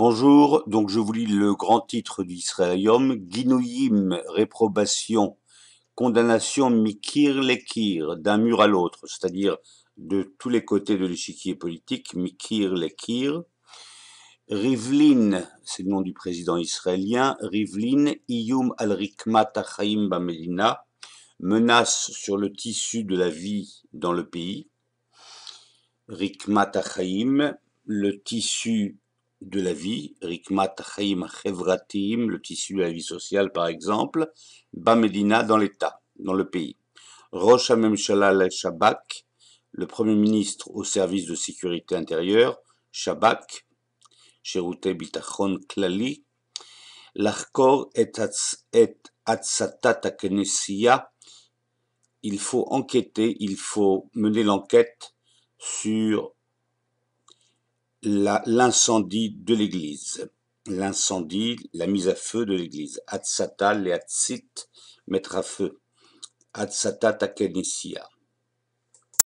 Bonjour, donc je vous lis le grand titre d'Israelium, Ginoïm, réprobation, condamnation Mikir Lekir, d'un mur à l'autre, c'est-à-dire de tous les côtés de l'échiquier politique, Mikir Lekir. Rivlin, c'est le nom du président israélien, Rivlin, Iyum al-Rikmat Achaim Bamelina, menace sur le tissu de la vie dans le pays. Rikmat Achaim, le tissu de la vie, Rikmat le tissu de la vie sociale par exemple, Bamedina dans l'État, dans le pays. Rosh même shabak le Premier ministre au service de sécurité intérieure, Shabak, Sherute Bitachon Klali, L'Arkor et Atsatat il faut enquêter, il faut mener l'enquête sur l'incendie de l'église. L'incendie, la mise à feu de l'église. atzata et Atsit, mettre à feu. Atsata